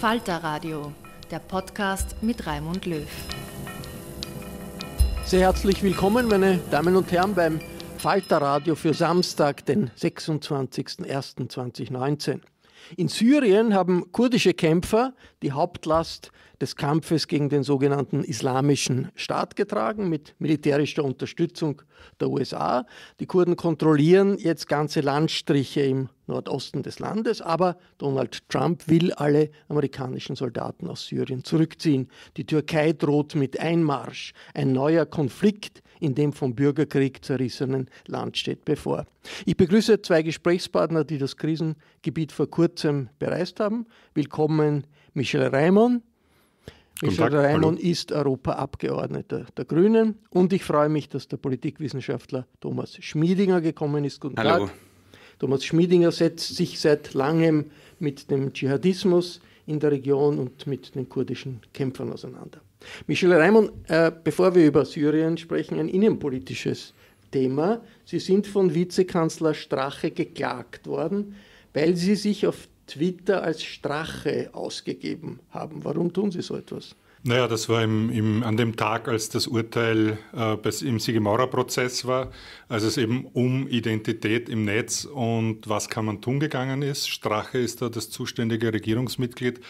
Falter Radio, der Podcast mit Raimund Löw. Sehr herzlich willkommen, meine Damen und Herren, beim Falter Radio für Samstag, den 26.01.2019. In Syrien haben kurdische Kämpfer die Hauptlast des Kampfes gegen den sogenannten Islamischen Staat getragen mit militärischer Unterstützung der USA. Die Kurden kontrollieren jetzt ganze Landstriche im Nordosten des Landes, aber Donald Trump will alle amerikanischen Soldaten aus Syrien zurückziehen. Die Türkei droht mit Einmarsch. Ein neuer Konflikt in dem vom Bürgerkrieg zerrissenen Land steht bevor. Ich begrüße zwei Gesprächspartner, die das Krisengebiet vor kurzem bereist haben. Willkommen Michel Raimond, Michel Raimond ist Europaabgeordneter der Grünen und ich freue mich, dass der Politikwissenschaftler Thomas Schmiedinger gekommen ist. Guten Hallo. Tag. Thomas Schmiedinger setzt sich seit langem mit dem Dschihadismus in der Region und mit den kurdischen Kämpfern auseinander. Michel Raimond, äh, bevor wir über Syrien sprechen, ein innenpolitisches Thema. Sie sind von Vizekanzler Strache geklagt worden, weil Sie sich auf Twitter als Strache ausgegeben haben. Warum tun Sie so etwas? Naja, das war im, im, an dem Tag, als das Urteil äh, im Siegemaurer-Prozess war, als es eben um Identität im Netz und was kann man tun gegangen ist. Strache ist da das zuständige Regierungsmitglied,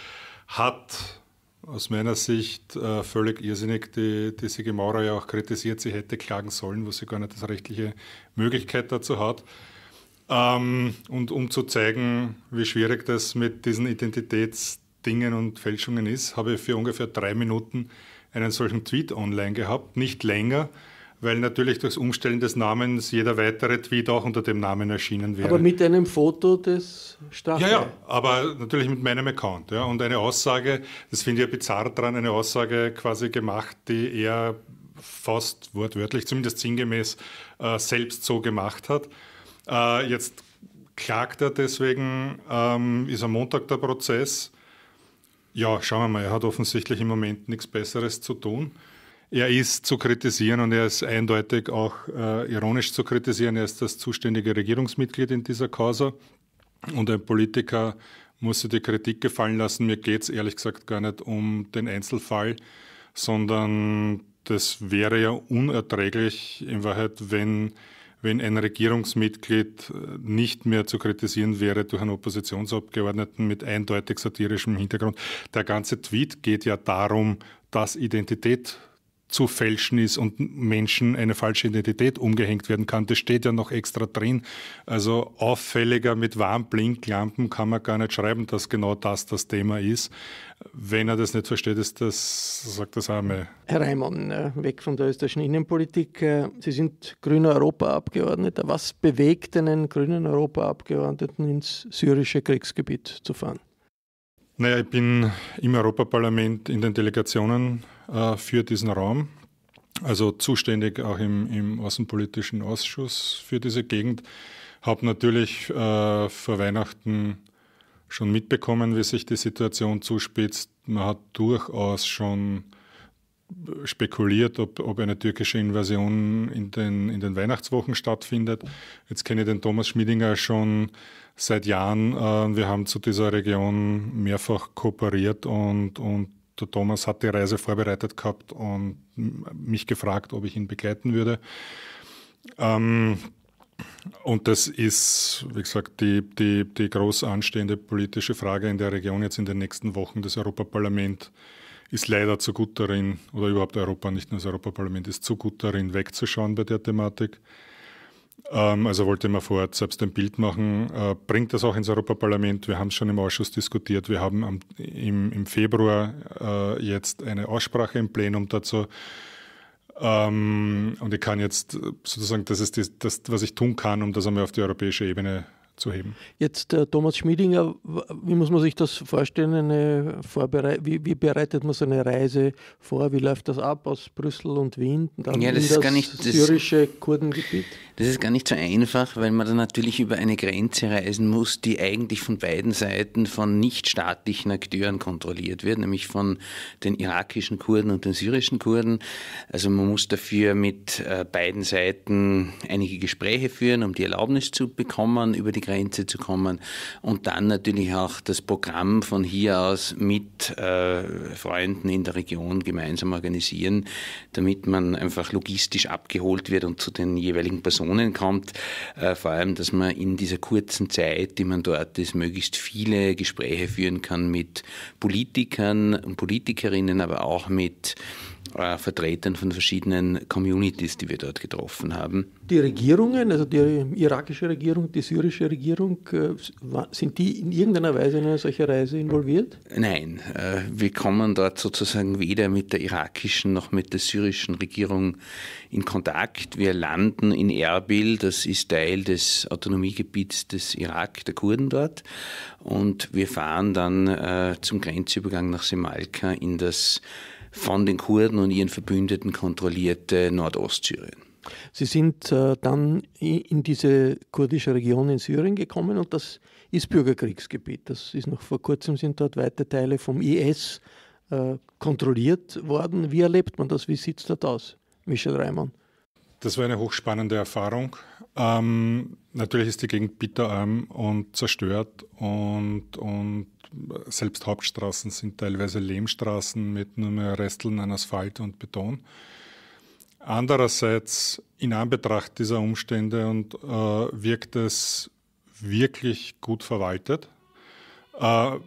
hat aus meiner Sicht äh, völlig irrsinnig die, die Siegemaurer ja auch kritisiert, sie hätte klagen sollen, wo sie gar nicht das rechtliche Möglichkeit dazu hat. Ähm, und um zu zeigen, wie schwierig das mit diesen Identitätsdingen und Fälschungen ist, habe ich für ungefähr drei Minuten einen solchen Tweet online gehabt, nicht länger, weil natürlich durchs Umstellen des Namens jeder weitere Tweet auch unter dem Namen erschienen wäre. Aber mit einem Foto des Stachels? Ja, ja, aber natürlich mit meinem Account. Ja. Und eine Aussage, das finde ich ja bizarr dran, eine Aussage quasi gemacht, die er fast wortwörtlich, zumindest sinngemäß, äh, selbst so gemacht hat. Äh, jetzt klagt er deswegen, ähm, ist am Montag der Prozess. Ja, schauen wir mal, er hat offensichtlich im Moment nichts Besseres zu tun. Er ist zu kritisieren und er ist eindeutig auch äh, ironisch zu kritisieren. Er ist das zuständige Regierungsmitglied in dieser Causa und ein Politiker muss sich die Kritik gefallen lassen. Mir geht es ehrlich gesagt gar nicht um den Einzelfall, sondern das wäre ja unerträglich in Wahrheit, wenn wenn ein Regierungsmitglied äh, nicht mehr zu kritisieren wäre durch einen Oppositionsabgeordneten mit eindeutig satirischem Hintergrund. Der ganze Tweet geht ja darum, dass Identität zu fälschen ist und Menschen eine falsche Identität umgehängt werden kann. Das steht ja noch extra drin. Also auffälliger mit Warnblinklampen kann man gar nicht schreiben, dass genau das das Thema ist. Wenn er das nicht versteht, ist das, sagt das Arme. Herr Reimann, äh, weg von der österreichischen Innenpolitik. Äh, Sie sind grüner Europaabgeordneter. Was bewegt einen grünen Europaabgeordneten ins syrische Kriegsgebiet zu fahren? Naja, ich bin im Europaparlament in den Delegationen äh, für diesen Raum, also zuständig auch im, im Außenpolitischen Ausschuss für diese Gegend. Habe natürlich äh, vor Weihnachten schon mitbekommen, wie sich die Situation zuspitzt. Man hat durchaus schon spekuliert, ob, ob eine türkische Invasion in den, in den Weihnachtswochen stattfindet. Jetzt kenne ich den Thomas Schmidinger schon seit Jahren. Äh, wir haben zu dieser Region mehrfach kooperiert und, und der Thomas hat die Reise vorbereitet gehabt und mich gefragt, ob ich ihn begleiten würde. Ähm, und das ist, wie gesagt, die, die, die groß anstehende politische Frage in der Region jetzt in den nächsten Wochen. Das Europaparlament äh, ist leider zu gut darin, oder überhaupt Europa, nicht nur das Europaparlament, ist zu gut darin, wegzuschauen bei der Thematik. Ähm, also wollte man vor Ort selbst ein Bild machen, äh, bringt das auch ins Europaparlament. Wir haben es schon im Ausschuss diskutiert. Wir haben im, Februar äh, jetzt eine Aussprache im Plenum dazu. Ähm, und ich kann jetzt sozusagen, das ist das, was ich tun kann, um das einmal auf die europäische Ebene zu zu heben. Jetzt äh, Thomas Schmiedinger, wie muss man sich das vorstellen? Eine Vorbere wie, wie, bereitet man so eine Reise vor? Wie läuft das ab aus Brüssel und Wien? Dann ja, das, das ist gar nicht das syrische Kurdengebiet. Das ist gar nicht so einfach, weil man dann natürlich über eine Grenze reisen muss, die eigentlich von beiden Seiten von nichtstaatlichen Akteuren kontrolliert wird, nämlich von den irakischen Kurden und den syrischen Kurden. Also man muss dafür mit äh, beiden Seiten einige Gespräche führen, um die Erlaubnis zu bekommen, über die Grenze zu kommen und dann natürlich auch das Programm von hier aus mit äh, Freunden in der Region gemeinsam organisieren, damit man einfach logistisch abgeholt wird und zu den jeweiligen Personen kommt. Äh, vor allem, dass man in dieser kurzen Zeit, die man dort ist, möglichst viele Gespräche führen kann mit Politikern und Politikerinnen, aber auch mit äh, Vertretern von verschiedenen Communities, die wir dort getroffen haben. Die Regierungen, also die irakische Regierung, die syrische Regierung, äh, sind die in irgendeiner Weise in eine solche Reise involviert? Nein, äh, wir kommen dort sozusagen weder mit der irakischen noch mit der syrischen Regierung in Kontakt. Wir landen in Erbil, das ist Teil des Autonomiegebiets des Irak, der Kurden dort. Und wir fahren dann äh, zum Grenzübergang nach Semalka in das von den Kurden und ihren Verbündeten kontrollierte Nordostsyrien. Sie sind äh, dann in diese kurdische Region in Syrien gekommen und das ist Bürgerkriegsgebiet. Das ist noch vor kurzem sind dort weite Teile vom IS äh, kontrolliert worden. Wie erlebt man das? Wie sieht es dort aus, Michel Reimann? Das war eine hochspannende Erfahrung. Ähm, natürlich ist die Gegend bitterarm und zerstört und, und selbst Hauptstraßen sind teilweise Lehmstraßen mit nur mehr Resteln an Asphalt und Beton. Andererseits, in Anbetracht dieser Umstände und äh, wirkt es wirklich gut verwaltet. Äh,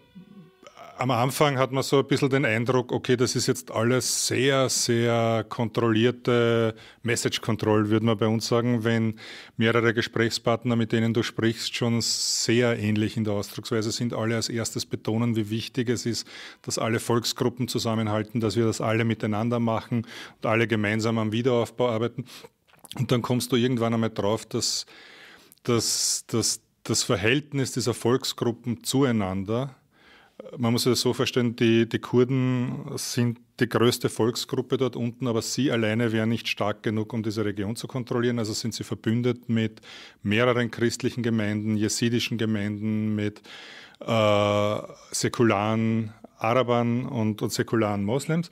am Anfang hat man so ein bisschen den Eindruck, okay, das ist jetzt alles sehr, sehr kontrollierte Message Control, würde man bei uns sagen, wenn mehrere Gesprächspartner, mit denen du sprichst, schon sehr ähnlich in der Ausdrucksweise sind, alle als erstes betonen, wie wichtig es ist, dass alle Volksgruppen zusammenhalten, dass wir das alle miteinander machen und alle gemeinsam am Wiederaufbau arbeiten. Und dann kommst du irgendwann einmal drauf, dass, dass, dass das Verhältnis dieser Volksgruppen zueinander man muss es so vorstellen, die, die Kurden sind die größte Volksgruppe dort unten, aber sie alleine wären nicht stark genug, um diese Region zu kontrollieren. Also sind sie verbündet mit mehreren christlichen Gemeinden, jesidischen Gemeinden, mit äh, säkularen Arabern und, und säkularen Moslems.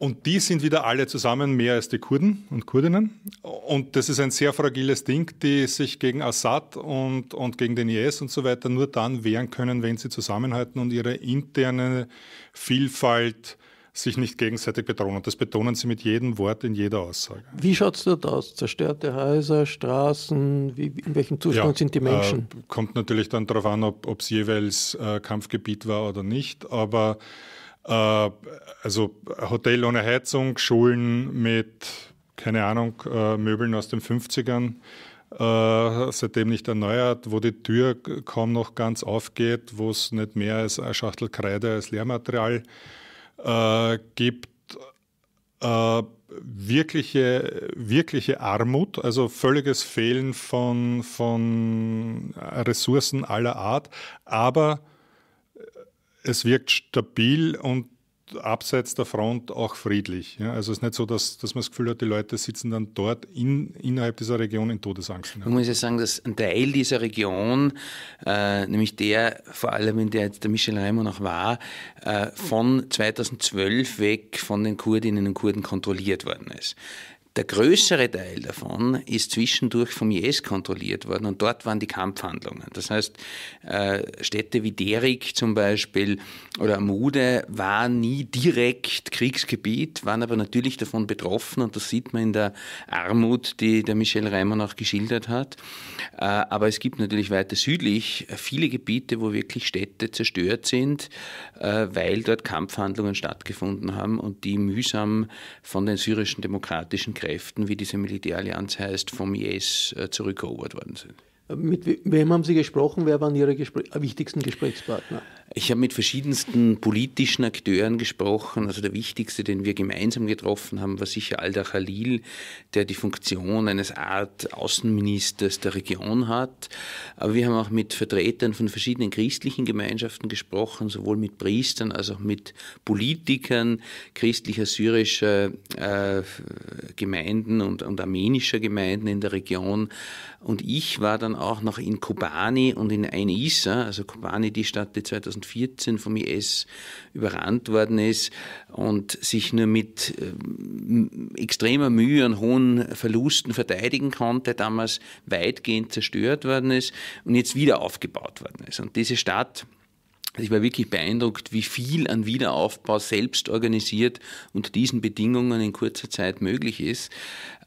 Und die sind wieder alle zusammen mehr als die Kurden und Kurdinnen. Und das ist ein sehr fragiles Ding, die sich gegen Assad und, und gegen den IS und so weiter nur dann wehren können, wenn sie zusammenhalten und ihre interne Vielfalt sich nicht gegenseitig bedrohen. Und das betonen sie mit jedem Wort in jeder Aussage. Wie schaut es dort aus? Zerstörte Häuser, Straßen? Wie, in welchem Zustand ja, sind die Menschen? Äh, kommt natürlich dann darauf an, ob es jeweils äh, Kampfgebiet war oder nicht. Aber äh, also Hotel ohne Heizung, Schulen mit, keine Ahnung, äh, Möbeln aus den 50ern, äh, seitdem nicht erneuert, wo die Tür kaum noch ganz aufgeht, wo es nicht mehr als eine Schachtel Kreide als Lehrmaterial gibt. wirkliche, wirkliche Armut, also völliges Fehlen von, von Ressourcen aller Art, aber es wirkt stabil und abseits der Front auch friedlich. Ja, also es ist nicht so, dass, dass man das Gefühl hat, die Leute sitzen dann dort in, innerhalb dieser Region in Todesangst. Man muss ja sagen, dass ein Teil dieser Region, äh, nämlich der, vor allem in der jetzt der Michel Reimer noch war, äh, von 2012 weg von den Kurdinnen und Kurden kontrolliert worden ist. Der größere Teil davon ist zwischendurch vom IS kontrolliert worden und dort waren die Kampfhandlungen. Das heißt, äh, Städte wie Derik zum Beispiel oder Amude waren nie direkt Kriegsgebiet, waren aber natürlich davon betroffen und das sieht man in der Armut, die der Michel Reimann auch geschildert hat. Äh, aber es gibt natürlich weiter südlich viele Gebiete, wo wirklich Städte zerstört sind, äh, weil dort Kampfhandlungen stattgefunden haben und die mühsam von den syrischen demokratischen Kräften, wie diese Militärallianz heißt, vom IS äh, zurückerobert worden sind. Mit wem haben Sie gesprochen? Wer waren Ihre Gespr äh, wichtigsten Gesprächspartner? Ich habe mit verschiedensten politischen Akteuren gesprochen. Also der wichtigste, den wir gemeinsam getroffen haben, war sicher Alda Khalil, der die Funktion eines Art Außenministers der Region hat. Aber wir haben auch mit Vertretern von verschiedenen christlichen Gemeinschaften gesprochen, sowohl mit Priestern als auch mit Politikern christlicher syrischer äh, Gemeinden und, und armenischer Gemeinden in der Region. Und ich war dann auch noch in Kobani und in eine Issa, äh, also Kobani, die Stadt, die 2014 vom IS überrannt worden ist und sich nur mit ähm, extremer Mühe und hohen Verlusten verteidigen konnte, damals weitgehend zerstört worden ist und jetzt wieder aufgebaut worden ist. Und diese Stadt ich war wirklich beeindruckt, wie viel an Wiederaufbau selbst organisiert unter diesen Bedingungen in kurzer Zeit möglich ist.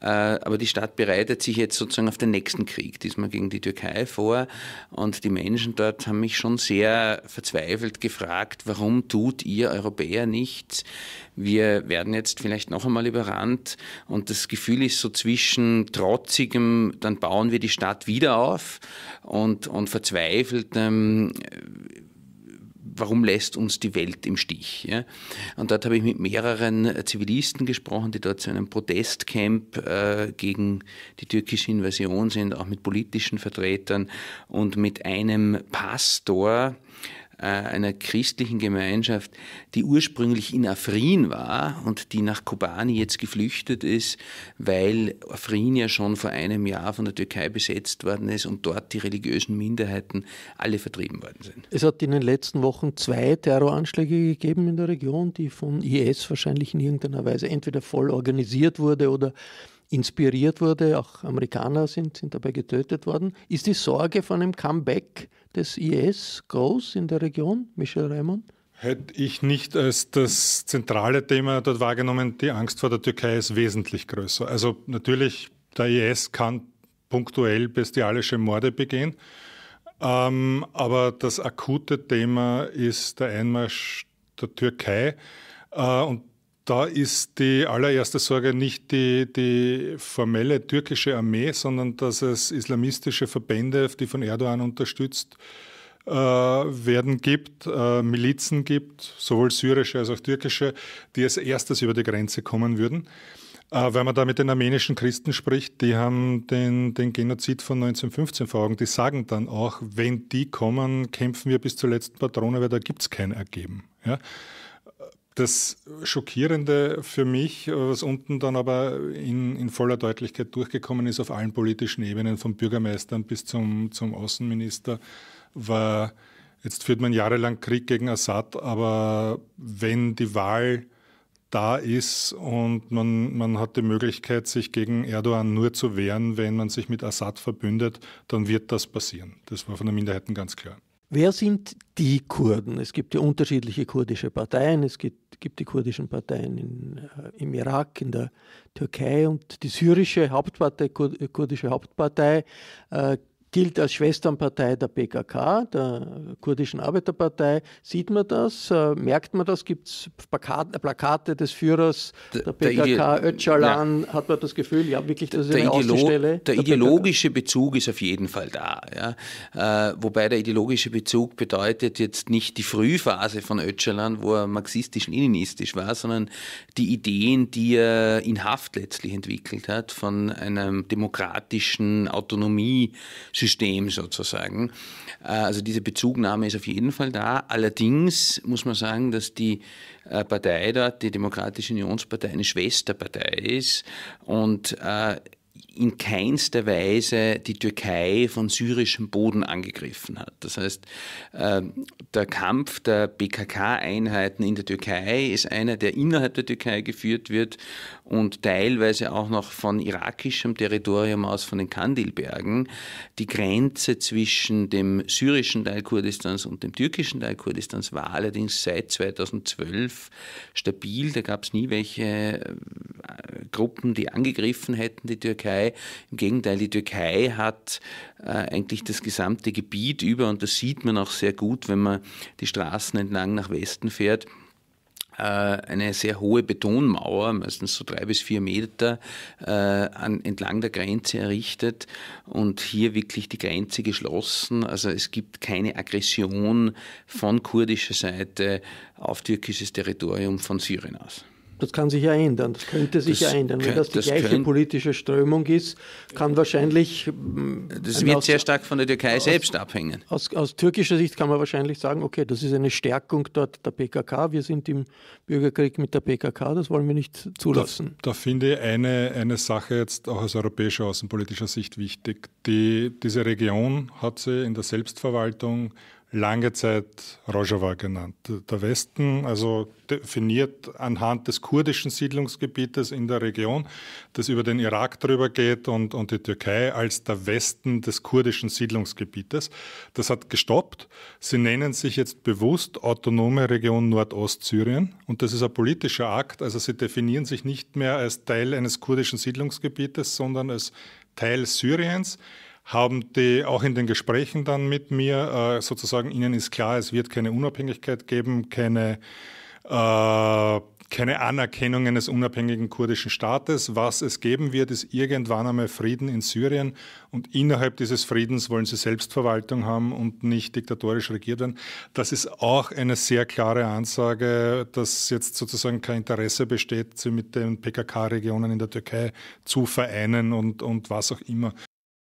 Äh, aber die Stadt bereitet sich jetzt sozusagen auf den nächsten Krieg, diesmal gegen die Türkei vor. Und die Menschen dort haben mich schon sehr verzweifelt gefragt, warum tut ihr Europäer nichts? Wir werden jetzt vielleicht noch einmal überrannt. Und das Gefühl ist so zwischen trotzigem, dann bauen wir die Stadt wieder auf und, und verzweifeltem, ähm, warum lässt uns die Welt im Stich? Ja? Und dort habe ich mit mehreren äh, Zivilisten gesprochen, die dort zu einem Protestcamp äh, gegen die türkische Invasion sind, auch mit politischen Vertretern und mit einem Pastor, äh, einer christlichen Gemeinschaft, die ursprünglich in Afrin war und die nach Kobani jetzt geflüchtet ist, weil Afrin ja schon vor einem Jahr von der Türkei besetzt worden ist und dort die religiösen Minderheiten alle vertrieben worden sind. Es hat in den letzten Wochen zwei Terroranschläge gegeben in der Region, die von IS wahrscheinlich in irgendeiner Weise entweder voll organisiert wurde oder inspiriert wurde, auch Amerikaner sind, sind dabei getötet worden. Ist die Sorge von einem Comeback des IS groß in der Region, Michel Raymond? Hätte ich nicht als das zentrale Thema dort wahrgenommen, die Angst vor der Türkei ist wesentlich größer. Also natürlich, der IS kann punktuell bestialische Morde begehen, ähm, aber das akute Thema ist der Einmarsch der Türkei. Äh, und da ist die allererste Sorge nicht die, die, formelle türkische Armee, sondern dass es islamistische Verbände, die von Erdogan unterstützt äh, werden, gibt, äh, Milizen gibt, sowohl syrische als auch türkische, die als erstes über die Grenze kommen würden. Äh, wenn man da mit den armenischen Christen spricht, die haben den, den Genozid von 1915 vor Augen. Die sagen dann auch, wenn die kommen, kämpfen wir bis zur letzten Patrone, weil da gibt es kein Ergeben. Ja? Das Schockierende für mich, äh, was unten dann aber in, in, voller Deutlichkeit durchgekommen ist, auf allen politischen Ebenen, vom Bürgermeistern bis zum, zum Außenminister, war, jetzt führt man jahrelang Krieg gegen Assad, aber wenn die Wahl da ist und man, man hat die Möglichkeit, sich gegen Erdogan nur zu wehren, wenn man sich mit Assad verbündet, dann wird das passieren. Das war von der Minderheiten ganz klar. Wer sind die Kurden? Es gibt ja unterschiedliche kurdische Parteien. Es gibt, gibt die kurdischen Parteien in, äh, im Irak, in der Türkei und die syrische Hauptpartei, kur, kurdische Hauptpartei äh, gilt als Schwesternpartei der PKK, der kurdischen Arbeiterpartei. Sieht man das? Äh, merkt man das? Gibt es Plakate des Führers der, PKK, Öcalan? Ja. Hat man das Gefühl, ja, wirklich, das ist eine Ideolo Außenstelle? Der, der ideologische PKK. Bezug ist auf jeden Fall da. Ja. Äh, wobei der ideologische Bezug bedeutet jetzt nicht die Frühphase von Öcalan, wo er marxistisch-leninistisch war, sondern die Ideen, die er in Haft letztlich entwickelt hat, von einem demokratischen Autonomie- System sozusagen. Äh, also diese Bezugnahme ist auf jeden Fall da. Allerdings muss man sagen, dass die äh, Partei dort, die Demokratische Unionspartei, eine Schwesterpartei ist und äh, in keinster Weise die Türkei von syrischem Boden angegriffen hat. Das heißt, ähm, der Kampf der PKK-Einheiten in der Türkei ist einer, der innerhalb der Türkei geführt wird und teilweise auch noch von irakischem Territorium aus, von den Kandilbergen. Die Grenze zwischen dem syrischen Teil Kurdistans und dem türkischen Teil Kurdistans war allerdings seit 2012 stabil. Da gab es nie welche äh, Gruppen, die angegriffen hätten, die Türkei. Türkei. Im Gegenteil, die Türkei hat äh, eigentlich das gesamte Gebiet über, und das sieht man auch sehr gut, wenn man die Straßen entlang nach Westen fährt, äh, eine sehr hohe Betonmauer, meistens so drei bis vier Meter, äh, an, entlang der Grenze errichtet und hier wirklich die Grenze geschlossen. Also es gibt keine Aggression von kurdischer Seite auf türkisches Territorium von Syrien aus. Das kann sich ja ändern, das könnte sich das ja ändern. Wenn das die das gleiche können, politische Strömung ist, kann wahrscheinlich. Das ähm, wird aus, sehr stark von der Türkei aus, selbst abhängen. Aus, aus, türkischer Sicht kann man wahrscheinlich sagen: Okay, das ist eine Stärkung dort der PKK. Wir sind im Bürgerkrieg mit der PKK, das wollen wir nicht zulassen. Da, da finde ich eine, eine Sache jetzt auch aus europäischer außenpolitischer Sicht wichtig. Die, diese Region hat sie in der Selbstverwaltung lange Zeit Rojava genannt. Der Westen, also definiert anhand des kurdischen Siedlungsgebietes in der Region, das über den Irak drüber geht und, und die Türkei als der Westen des kurdischen Siedlungsgebietes. Das hat gestoppt. Sie nennen sich jetzt bewusst Autonome Region Nordostsyrien und das ist ein politischer Akt. Also sie definieren sich nicht mehr als Teil eines kurdischen Siedlungsgebietes, sondern als Teil Syriens haben die auch in den Gesprächen dann mit mir äh, sozusagen, ihnen ist klar, es wird keine Unabhängigkeit geben, keine, äh, keine Anerkennung eines unabhängigen kurdischen Staates. Was es geben wird, ist irgendwann einmal Frieden in Syrien und innerhalb dieses Friedens wollen sie Selbstverwaltung haben und nicht diktatorisch regiert werden. Das ist auch eine sehr klare Ansage, dass jetzt sozusagen kein Interesse besteht, sie mit den PKK-Regionen in der Türkei zu vereinen und, und was auch immer.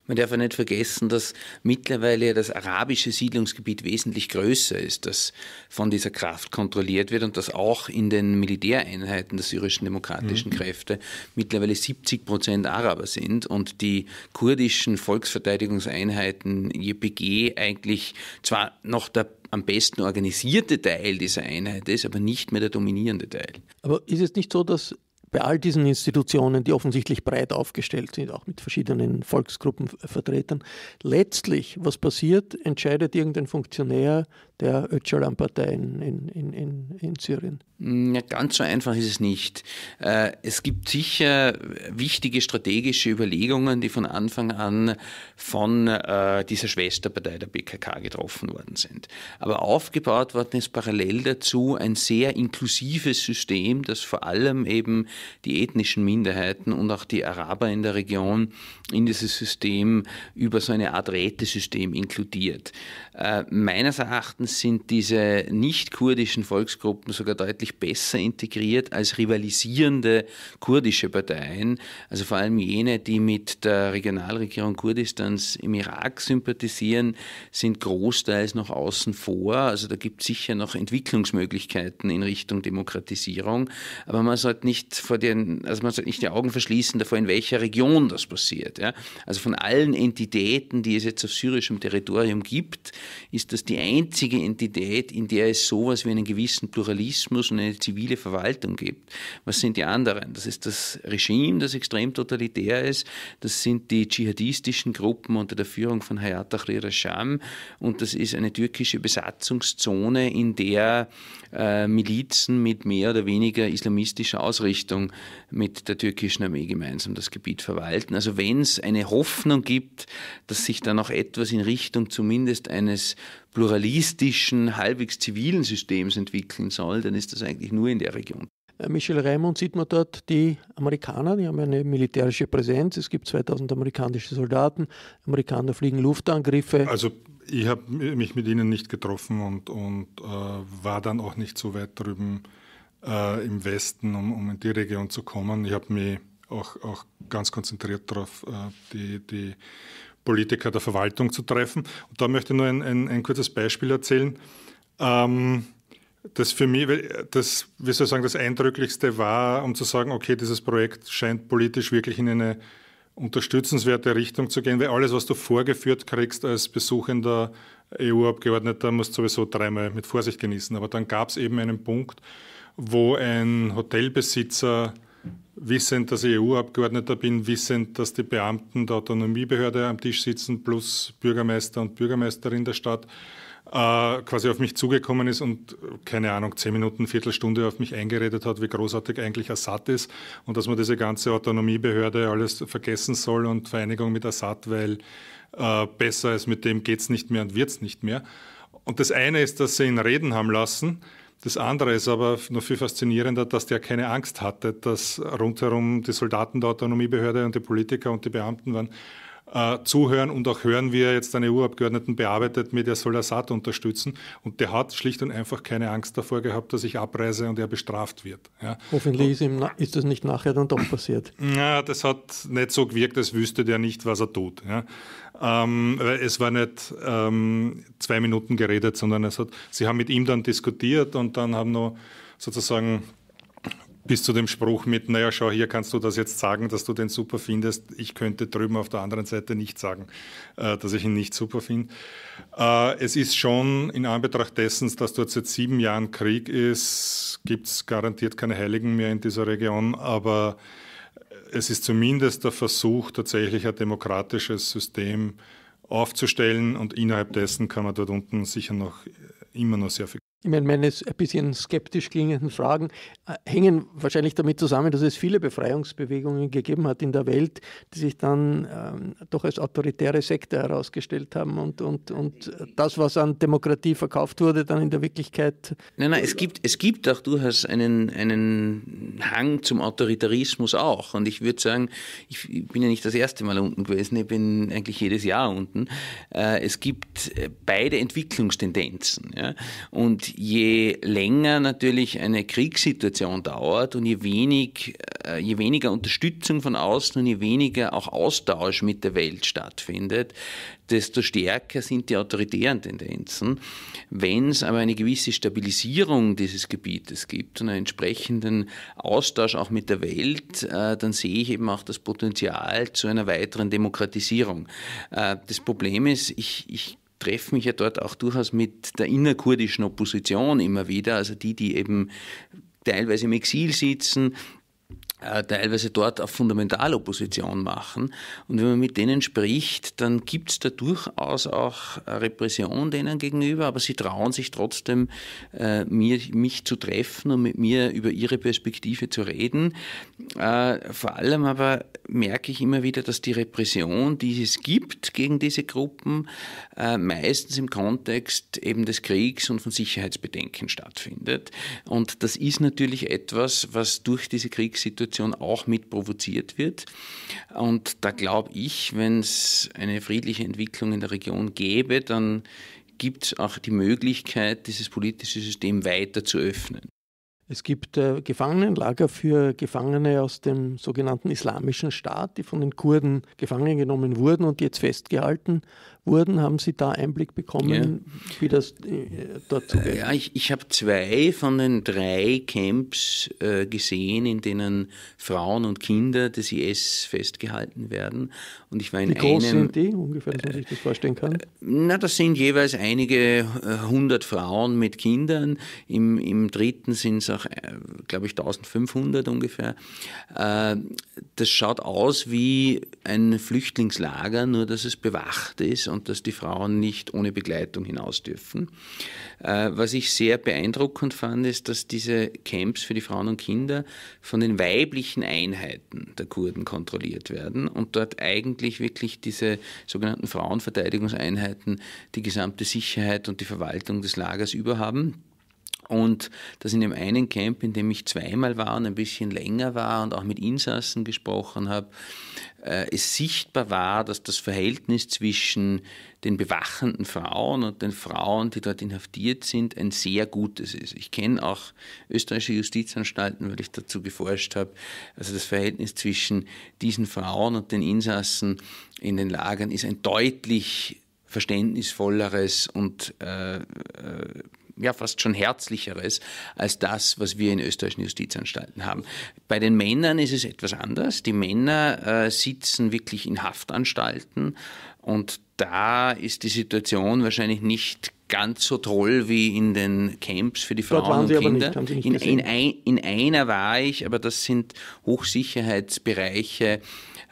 Man darf ja nicht vergessen, dass mittlerweile das arabische Siedlungsgebiet wesentlich größer ist, das von dieser Kraft kontrolliert wird und dass auch in den Militäreinheiten der syrischen demokratischen mhm. Kräfte mittlerweile 70 Prozent Araber sind und die kurdischen Volksverteidigungseinheiten YPG eigentlich zwar noch der am besten organisierte Teil dieser Einheit ist, aber nicht mehr der dominierende Teil. Aber ist es nicht so, dass bei all diesen Institutionen, die offensichtlich breit aufgestellt sind, auch mit verschiedenen Volksgruppenvertretern, äh, letztlich, was passiert, entscheidet irgendein Funktionär der Öcalan-Partei in, in, in, in Syrien? Mm, ja, ganz so einfach ist es nicht. Äh, es gibt sicher wichtige strategische Überlegungen, die von Anfang an von äh, dieser Schwesterpartei der PKK getroffen worden sind. Aber aufgebaut worden ist parallel dazu ein sehr inklusives System, das vor allem eben die ethnischen Minderheiten und auch die Araber in der Region in dieses System über so eine Art Rätesystem inkludiert. Äh, meines Erachtens sind diese nicht-kurdischen Volksgruppen sogar deutlich besser integriert als rivalisierende kurdische Parteien, also vor allem jene, die mit der Regionalregierung Kurdistans im Irak sympathisieren, sind großteils noch außen vor. Also da gibt es sicher noch Entwicklungsmöglichkeiten in Richtung Demokratisierung. Aber man sollte nicht vor den, also man sollte nicht die Augen verschließen davor, in welcher Region das passiert. Ja. Also von allen Entitäten, die es jetzt auf syrischem Territorium gibt, ist das die einzige Entität, in der es sowas wie einen gewissen Pluralismus und eine zivile Verwaltung gibt. Was sind die anderen? Das ist das Regime, das extrem totalitär ist. Das sind die dschihadistischen Gruppen unter der Führung von Hayat Tahrir al-Sham. Und das ist eine türkische Besatzungszone, in der äh, Milizen mit mehr oder weniger islamistischer Ausrichtung Verhandlung mit der türkischen Armee gemeinsam das Gebiet verwalten. Also wenn es eine Hoffnung gibt, dass sich da noch etwas in Richtung zumindest eines pluralistischen, halbwegs zivilen Systems entwickeln soll, dann ist das eigentlich nur in der Region. Äh, Michel Raymond sieht man dort die Amerikaner, die haben eine militärische Präsenz. Es gibt 2000 amerikanische Soldaten. Amerikaner fliegen Luftangriffe. Also ich habe mich mit ihnen nicht getroffen und, und äh, war dann auch nicht so weit drüben äh, im Westen, um, um, in die Region zu kommen. Ich habe mich auch, auch, ganz konzentriert darauf, äh, die, die, Politiker der Verwaltung zu treffen. Und da möchte ich nur ein, ein, ein kurzes Beispiel erzählen. Ähm, das für mich, das, wie soll ich sagen, das Eindrücklichste war, um zu sagen, okay, dieses Projekt scheint politisch wirklich in eine unterstützenswerte Richtung zu gehen, weil alles, was du vorgeführt kriegst als besuchender EU-Abgeordneter, musst du sowieso dreimal mit Vorsicht genießen. Aber dann gab es eben einen Punkt, wo ein Hotelbesitzer, wissend, dass ich EU-Abgeordneter bin, wissend, dass die Beamten der Autonomiebehörde am Tisch sitzen, plus Bürgermeister und Bürgermeisterin der Stadt, äh, quasi auf mich zugekommen ist und, keine Ahnung, zehn Minuten, Viertelstunde auf mich eingeredet hat, wie großartig eigentlich Assad ist und dass man diese ganze Autonomiebehörde alles vergessen soll und Vereinigung mit Assad, weil äh, besser als mit dem geht es nicht mehr und wird es nicht mehr. Und das eine ist, dass sie ihn reden haben lassen. Das andere ist aber noch viel faszinierender, dass der keine Angst hatte, dass rundherum die Soldaten der Autonomiebehörde und die Politiker und die Beamten waren. Äh, zuhören und auch hören, wie er jetzt einen EU-Abgeordneten bearbeitet mit, der soll Assad unterstützen. Und der hat schlicht und einfach keine Angst davor gehabt, dass ich abreise und er bestraft wird. Ja. Hoffentlich und, ist, ihm, ist das nicht nachher dann doch passiert. Ja, das hat nicht so gewirkt, als wüsste der nicht, was er tut. Ja. Ähm, es war nicht ähm, zwei Minuten geredet, sondern es hat, sie haben mit ihm dann diskutiert und dann haben noch sozusagen bis zu dem Spruch mit, naja, schau, hier kannst du das jetzt sagen, dass du den super findest. Ich könnte drüben auf der anderen Seite nicht sagen, äh, dass ich ihn nicht super finde. Äh, es ist schon in Anbetracht dessen, dass dort seit sieben Jahren Krieg ist, gibt es garantiert keine Heiligen mehr in dieser Region, aber es ist zumindest der Versuch, tatsächlich ein demokratisches System aufzustellen und innerhalb dessen kann man dort unten sicher noch immer noch sehr viel ich meine, meine ein bisschen skeptisch klingenden Fragen äh, hängen wahrscheinlich damit zusammen, dass es viele Befreiungsbewegungen gegeben hat in der Welt, die sich dann ähm, doch als autoritäre Sekte herausgestellt haben und, und, und das, was an Demokratie verkauft wurde, dann in der Wirklichkeit. Nein, nein, es gibt, es gibt auch durchaus einen, einen Hang zum Autoritarismus auch. Und ich würde sagen, ich bin ja nicht das erste Mal unten gewesen, ich bin eigentlich jedes Jahr unten. Äh, es gibt äh, beide Entwicklungstendenzen. Ja? Und je länger natürlich eine Kriegssituation dauert und je, wenig, äh, je weniger Unterstützung von außen und je weniger auch Austausch mit der Welt stattfindet, desto stärker sind die autoritären Tendenzen. Wenn es aber eine gewisse Stabilisierung dieses Gebietes gibt und einen entsprechenden Austausch auch mit der Welt, äh, dann sehe ich eben auch das Potenzial zu einer weiteren Demokratisierung. Äh, das Problem ist, ich, ich treffe mich ja dort auch durchaus mit der innerkurdischen Opposition immer wieder, also die, die eben teilweise im Exil sitzen, äh, teilweise dort auf Fundamentalopposition machen. Und wenn man mit denen spricht, dann gibt es da durchaus auch Repression denen gegenüber, aber sie trauen sich trotzdem, äh, mir, mich zu treffen und mit mir über ihre Perspektive zu reden. Äh, vor allem aber merke ich immer wieder, dass die Repression, die es gibt gegen diese Gruppen, äh, meistens im Kontext eben des Kriegs und von Sicherheitsbedenken stattfindet. Und das ist natürlich etwas, was durch diese Kriegssituation Situation auch mit provoziert wird. Und da glaube ich, wenn es eine friedliche Entwicklung in der Region gäbe, dann gibt es auch die Möglichkeit, dieses politische System weiter zu öffnen. Es gibt äh, Gefangenenlager für Gefangene aus dem sogenannten Islamischen Staat, die von den Kurden gefangen genommen wurden und jetzt festgehalten wurden. Haben Sie da Einblick bekommen, ja. wie das äh, dort zugeht? Ja, ich, ich habe zwei von den drei Camps äh, gesehen, in denen Frauen und Kinder des IS festgehalten werden. Und ich war in wie groß einem, sind die ungefähr, dass man sich das vorstellen kann? Äh, na, das sind jeweils einige äh, hundert Frauen mit Kindern. Im, im dritten sind es auch, glaube ich, 1500 ungefähr. Das schaut aus wie ein Flüchtlingslager, nur dass es bewacht ist und dass die Frauen nicht ohne Begleitung hinaus dürfen. Äh, was ich sehr beeindruckend fand, ist, dass diese Camps für die Frauen und Kinder von den weiblichen Einheiten der Kurden kontrolliert werden und dort eigentlich wirklich diese sogenannten Frauenverteidigungseinheiten die gesamte Sicherheit und die Verwaltung des Lagers überhaben. Und dass in dem einen Camp, in dem ich zweimal war und ein bisschen länger war und auch mit Insassen gesprochen habe, äh, es sichtbar war, dass das Verhältnis zwischen den bewachenden Frauen und den Frauen, die dort inhaftiert sind, ein sehr gutes ist. Ich kenne auch österreichische Justizanstalten, weil ich dazu geforscht habe. Also das Verhältnis zwischen diesen Frauen und den Insassen in den Lagern ist ein deutlich verständnisvolleres und äh, äh ja fast schon Herzlicheres als das, was wir in österreichischen Justizanstalten haben. Bei den Männern ist es etwas anders. Die Männer äh, sitzen wirklich in Haftanstalten und da ist die Situation wahrscheinlich nicht ganz so toll wie in den Camps für die Frauen Dort waren sie und Kinder. Aber nicht, in, in, ein, in einer war ich, aber das sind Hochsicherheitsbereiche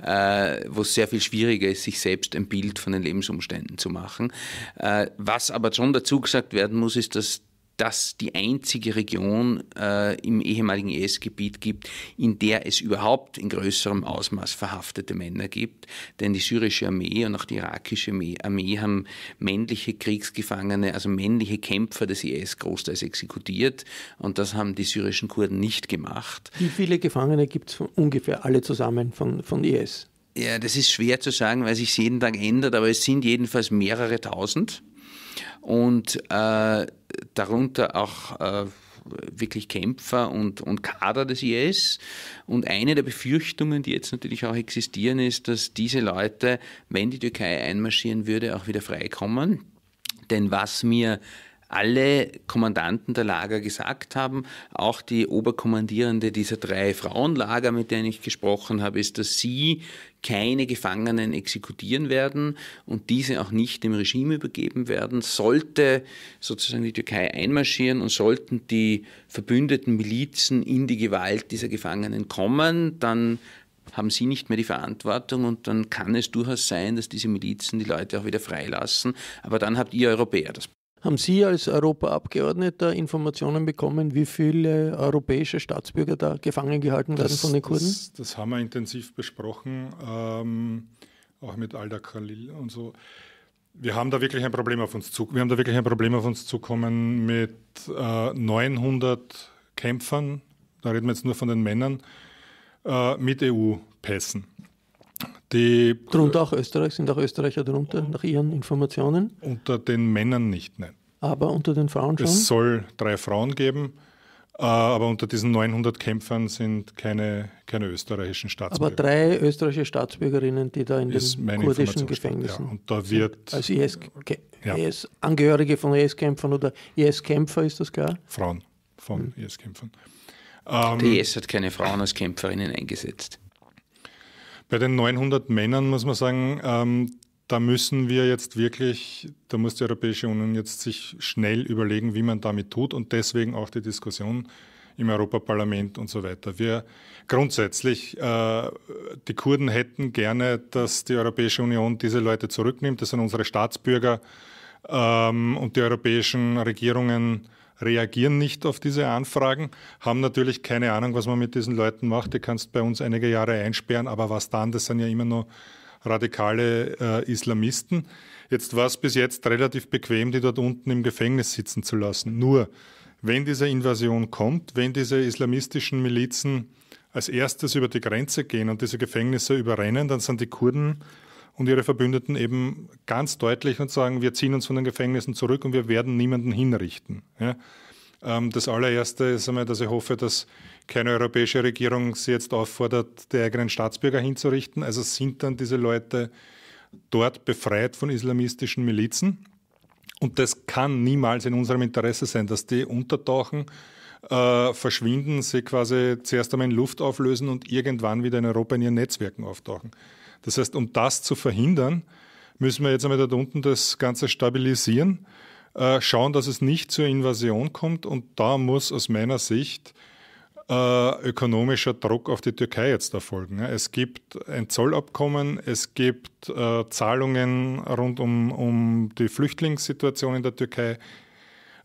äh, wo es sehr viel schwieriger ist, sich selbst ein Bild von den Lebensumständen zu machen. Äh, was aber schon dazu gesagt werden muss, ist, dass das die einzige Region äh, im ehemaligen IS-Gebiet gibt, in der es überhaupt in größerem Ausmaß verhaftete Männer gibt. Denn die syrische Armee und auch die irakische Armee haben männliche Kriegsgefangene, also männliche Kämpfer des IS e großteils exekutiert. Und das haben die syrischen Kurden nicht gemacht. Wie viele Gefangene gibt es ungefähr alle zusammen von, von IS? E ja, das ist schwer zu sagen, weil sich jeden Tag ändert, aber es sind jedenfalls mehrere tausend und äh, darunter auch äh, wirklich Kämpfer und, und Kader des IS. Und eine der Befürchtungen, die jetzt natürlich auch existieren, ist, dass diese Leute, wenn die Türkei einmarschieren würde, auch wieder freikommen. Denn was mir alle Kommandanten der Lager gesagt haben, auch die Oberkommandierende dieser drei Frauenlager, mit denen ich gesprochen habe, ist, dass sie keine Gefangenen exekutieren werden und diese auch nicht dem Regime übergeben werden. Sollte sozusagen die Türkei einmarschieren und sollten die verbündeten Milizen in die Gewalt dieser Gefangenen kommen, dann haben sie nicht mehr die Verantwortung und dann kann es durchaus sein, dass diese Milizen die Leute auch wieder freilassen. Aber dann habt ihr Europäer das haben Sie als Europaabgeordneter Informationen bekommen, wie viele europäische Staatsbürger da gefangen gehalten das, werden von den Kurden? Das, das haben wir intensiv besprochen, ähm, auch mit Alda Khalil und so. Wir haben da wirklich ein Problem auf uns zu. Wir haben da wirklich ein Problem auf uns zukommen mit äh, 900 Kämpfern. Da reden wir jetzt nur von den Männern äh, mit EU-Pässen. darunter auch Österreich, sind auch Österreicher darunter, nach Ihren Informationen? Unter den Männern nicht, nein aber unter den Frauen schon? Es soll drei Frauen geben, äh, aber unter diesen 900 Kämpfern sind keine, keine österreichischen Staatsbürger. Aber drei österreichische Staatsbürgerinnen, die da in den kurdischen Gefängnissen ja. Und da wird als IS, ja. IS Angehörige von IS-Kämpfern oder IS-Kämpfer, ist das klar? Frauen von hm. IS-Kämpfern. Ähm, die IS hat keine Frauen als Kämpferinnen eingesetzt. Bei den 900 Männern muss man sagen, ähm, da müssen wir jetzt wirklich, da muss die Europäische Union jetzt sich schnell überlegen, wie man damit tut und deswegen auch die Diskussion im Europaparlament und so weiter. Wir grundsätzlich, äh, die Kurden hätten gerne, dass die Europäische Union diese Leute zurücknimmt. Das sind unsere Staatsbürger ähm, und die europäischen Regierungen reagieren nicht auf diese Anfragen, haben natürlich keine Ahnung, was man mit diesen Leuten macht. Die kannst bei uns einige Jahre einsperren, aber was dann, das sind ja immer nur radikale äh, Islamisten. Jetzt war es bis jetzt relativ bequem, die dort unten im Gefängnis sitzen zu lassen. Nur, wenn diese Invasion kommt, wenn diese islamistischen Milizen als erstes über die Grenze gehen und diese Gefängnisse überrennen, dann sind die Kurden und ihre Verbündeten eben ganz deutlich und sagen, wir ziehen uns von den Gefängnissen zurück und wir werden niemanden hinrichten. Ja? Ähm, das allererste ist einmal, dass ich hoffe, dass keine europäische Regierung sie jetzt auffordert, die eigenen Staatsbürger hinzurichten. Also sind dann diese Leute dort befreit von islamistischen Milizen. Und das kann niemals in unserem Interesse sein, dass die untertauchen, äh, verschwinden, sie quasi zuerst einmal in Luft auflösen und irgendwann wieder in Europa in ihren Netzwerken auftauchen. Das heißt, um das zu verhindern, müssen wir jetzt einmal dort unten das Ganze stabilisieren äh, schauen, dass es nicht zur Invasion kommt. Und da muss aus meiner Sicht äh, ökonomischer Druck auf die Türkei jetzt erfolgen. Es gibt ein Zollabkommen, es gibt äh, Zahlungen rund um, um die Flüchtlingssituation in der Türkei.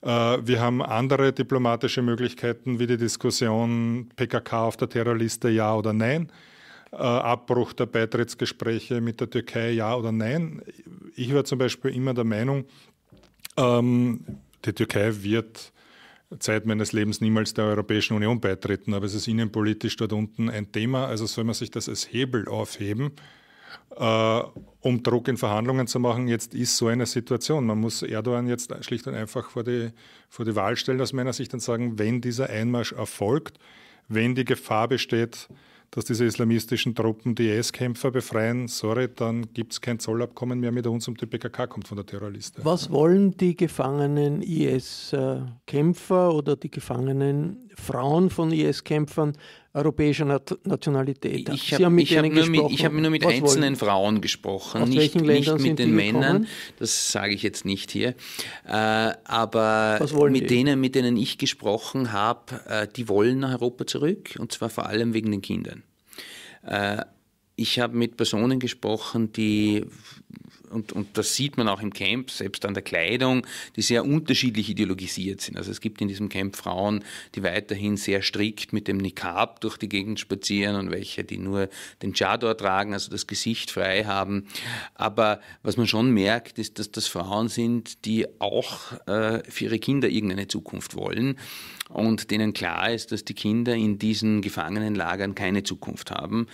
Äh, wir haben andere diplomatische Möglichkeiten wie die Diskussion PKK auf der Terrorliste ja oder nein, äh, Abbruch der Beitrittsgespräche mit der Türkei ja oder nein. Ich war zum Beispiel immer der Meinung, ähm, die Türkei wird Zeit meines Lebens niemals der Europäischen Union beitreten, aber es ist innenpolitisch dort unten ein Thema. Also soll man sich das als Hebel aufheben, äh, um Druck in Verhandlungen zu machen. Jetzt ist so eine Situation. Man muss Erdogan jetzt schlicht und einfach vor die, vor die Wahl stellen, aus meiner Sicht, und sagen, wenn dieser Einmarsch erfolgt, wenn die Gefahr besteht, dass diese islamistischen Truppen die IS-Kämpfer befreien, sorry, dann gibt es kein Zollabkommen mehr mit uns und die PKK kommt von der Terrorliste. Was wollen die gefangenen IS-Kämpfer oder die gefangenen Frauen von IS-Kämpfern europäischer Nat Nationalität. Ich habe hab mit, hab nur mit, ich hab nur mit einzelnen wollen? Frauen gesprochen, Aus nicht, nicht mit den Männern, gekommen? das sage ich jetzt nicht hier, äh, aber mit die? denen, mit denen ich gesprochen habe, äh, die wollen nach Europa zurück und zwar vor allem wegen den Kindern. Äh, ich habe mit Personen gesprochen, die und, und das sieht man auch im Camp, selbst an der Kleidung, die sehr unterschiedlich ideologisiert sind. Also es gibt in diesem Camp Frauen, die weiterhin sehr strikt mit dem Nikab durch die Gegend spazieren und welche, die nur den Chador tragen, also das Gesicht frei haben. Aber was man schon merkt, ist, dass das Frauen sind, die auch äh, für ihre Kinder irgendeine Zukunft wollen und denen klar ist, dass die Kinder in diesen Gefangenenlagern keine Zukunft haben.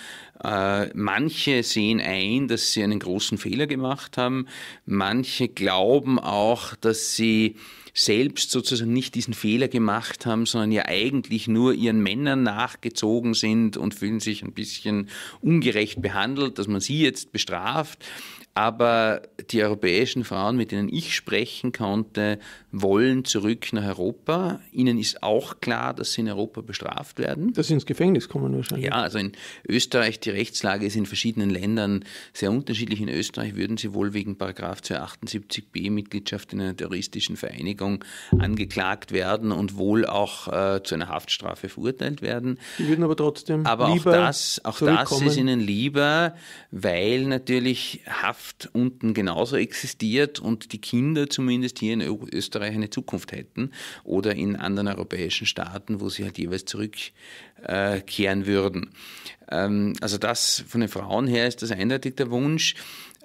Äh, manche sehen ein, dass sie einen großen Fehler gemacht haben. Manche glauben auch, dass sie selbst sozusagen nicht diesen Fehler gemacht haben, sondern ja eigentlich nur ihren Männern nachgezogen sind und fühlen sich ein bisschen ungerecht behandelt, dass man sie jetzt bestraft. Aber die europäischen Frauen, mit denen ich sprechen konnte, wollen zurück nach Europa. Ihnen ist auch klar, dass sie in Europa bestraft werden. Dass sie ins Gefängnis kommen wahrscheinlich. Ja, also in Österreich, die Rechtslage ist in verschiedenen Ländern sehr unterschiedlich. In Österreich würden sie wohl wegen Paragraf 278b Mitgliedschaft in einer terroristischen Vereinigung angeklagt werden und wohl auch äh, zu einer Haftstrafe verurteilt werden. Die würden aber trotzdem aber lieber auch das, auch das ist ihnen lieber, weil natürlich Haft Gesellschaft unten genauso existiert und die Kinder zumindest hier in Österreich eine Zukunft hätten oder in anderen europäischen Staaten, wo sie halt jeweils zurückkehren würden. Ähm, also das von den Frauen her ist das eindeutig der Wunsch.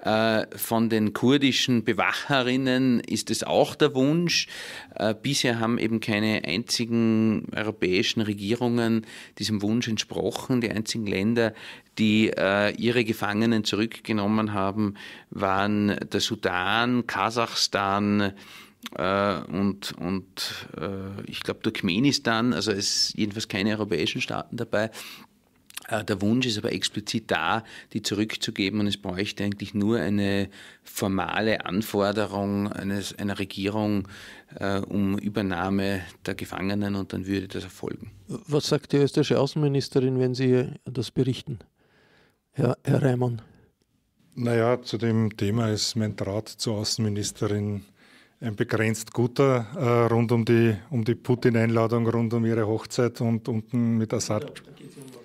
Äh, von den kurdischen Bewacherinnen ist es auch der Wunsch. Äh, bisher haben eben keine einzigen europäischen Regierungen diesem Wunsch entsprochen. Die einzigen Länder, die äh, ihre Gefangenen zurückgenommen haben, waren der Sudan, Kasachstan, und, und ich glaube Turkmenistan, also es sind jedenfalls keine europäischen Staaten dabei. Äh, der Wunsch ist aber explizit da, die zurückzugeben und es bräuchte eigentlich nur eine formale Anforderung eines, einer Regierung äh, um Übernahme der Gefangenen und dann würde das erfolgen. Was sagt die österreichische Außenministerin, wenn Sie das berichten, Herr, Herr Reimann? Naja, zu dem Thema ist mein Draht zur Außenministerin ein begrenzt guter äh, rund um die, um die Putin-Einladung, rund um ihre Hochzeit und unten mit Assad. Ja,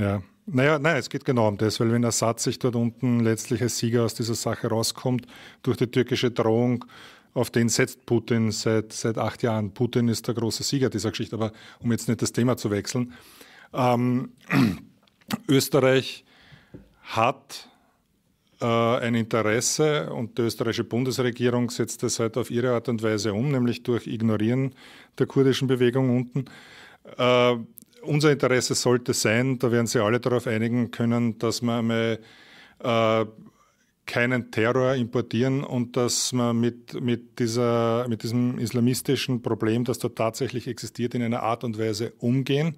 ja. Naja, nein, es geht genau um das, weil wenn Assad sich dort unten letztlich als Sieger aus dieser Sache rauskommt, durch die türkische Drohung, auf den setzt Putin seit, seit acht Jahren. Putin ist der große Sieger dieser Geschichte, aber um jetzt nicht das Thema zu wechseln. Ähm, Österreich hat äh, ein Interesse und die österreichische Bundesregierung setzt das halt auf ihre Art und Weise um, nämlich durch Ignorieren der kurdischen Bewegung unten, äh, unser Interesse sollte sein, da werden Sie alle darauf einigen können, dass wir einmal äh, keinen Terror importieren und dass man mit, mit, dieser, mit diesem islamistischen Problem, das da tatsächlich existiert, in einer Art und Weise umgehen,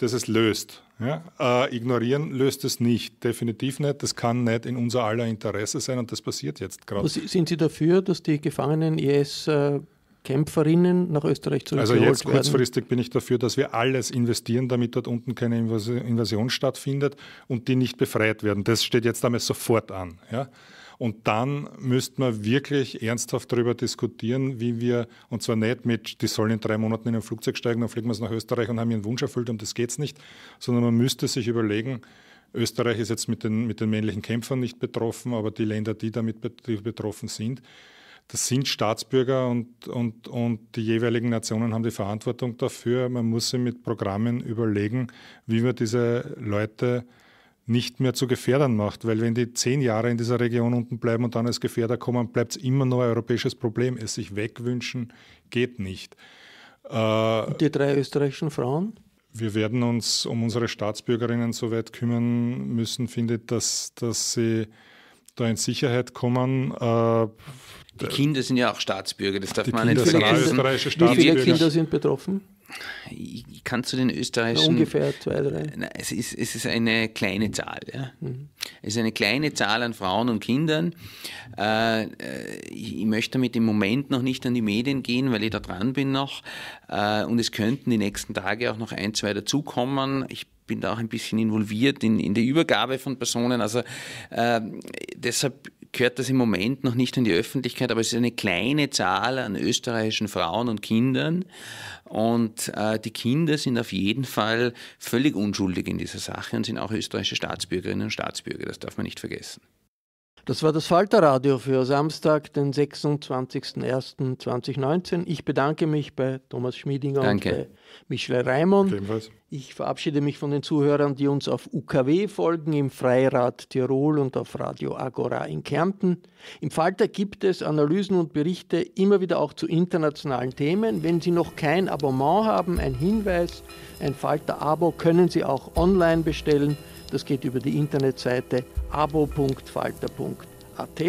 dass es löst. Ja? Äh, ignorieren löst es nicht, definitiv nicht. Das kann nicht in unser aller Interesse sein und das passiert jetzt gerade. Sind Sie dafür, dass die Gefangenen IS äh, Kämpferinnen nach Österreich zurückgeholt Also jetzt werden. kurzfristig bin ich dafür, dass wir alles investieren, damit dort unten keine Invasion stattfindet und die nicht befreit werden. Das steht jetzt einmal sofort an. Ja? Und dann müsste man wirklich ernsthaft darüber diskutieren, wie wir, und zwar nicht mit, die sollen in drei Monaten in ein Flugzeug steigen, dann fliegen wir es nach Österreich und haben ihren Wunsch erfüllt, und das geht es nicht, sondern man müsste sich überlegen, Österreich ist jetzt mit den, mit den männlichen Kämpfern nicht betroffen, aber die Länder, die damit betroffen sind, das sind Staatsbürger und, und, und die jeweiligen Nationen haben die Verantwortung dafür. Man muss sich mit Programmen überlegen, wie man diese Leute nicht mehr zu Gefährdern macht, weil wenn die zehn Jahre in dieser Region unten bleiben und dann als Gefährder kommen, bleibt es immer noch ein europäisches Problem. Es sich wegwünschen geht nicht. Äh, die drei österreichischen Frauen? Wir werden uns um unsere Staatsbürgerinnen so weit kümmern müssen, findet, dass, dass sie da in Sicherheit kommen. Äh, die Kinder sind ja auch Staatsbürger, das darf man Kinder nicht vergessen. Wie viele Kinder sind betroffen? Ich kann zu den österreichischen. ungefähr zwei, drei. Nein, es, ist, es ist eine kleine Zahl. Ja. Mhm. Es ist eine kleine Zahl an Frauen und Kindern. Äh, äh ich möchte damit im Moment noch nicht an die Medien gehen, weil ich da dran bin noch. Äh, und es könnten die nächsten Tage auch noch ein, zwei dazukommen. Ich bin da auch ein bisschen involviert in, in die Übergabe von Personen. Also äh, deshalb gehört das im Moment noch nicht in die Öffentlichkeit, aber es ist eine kleine Zahl an österreichischen Frauen und Kindern. Und äh, die Kinder sind auf jeden Fall völlig unschuldig in dieser Sache und sind auch österreichische Staatsbürgerinnen und Staatsbürger. Das darf man nicht vergessen. Das war das Falterradio für Samstag, den 26.01.2019. Ich bedanke mich bei Thomas Schmiedinger Danke. und bei Michel Raimond. Ich verabschiede mich von den Zuhörern, die uns auf UKW folgen, im Freirad Tirol und auf Radio Agora in Kärnten. Im Falter gibt es Analysen und Berichte immer wieder auch zu internationalen Themen. Wenn Sie noch kein Abonnement haben, ein Hinweis, ein Falter-Abo können Sie auch online bestellen das geht über die Internetseite abo.falter.at.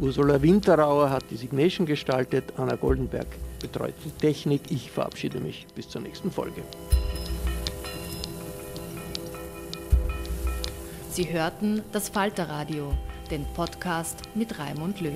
Ursula Winterauer hat die Signation gestaltet, Anna Goldenberg betreut die Technik. Ich verabschiede mich bis zur nächsten Folge. Sie hörten das Falterradio, den Podcast mit Raimund Löw.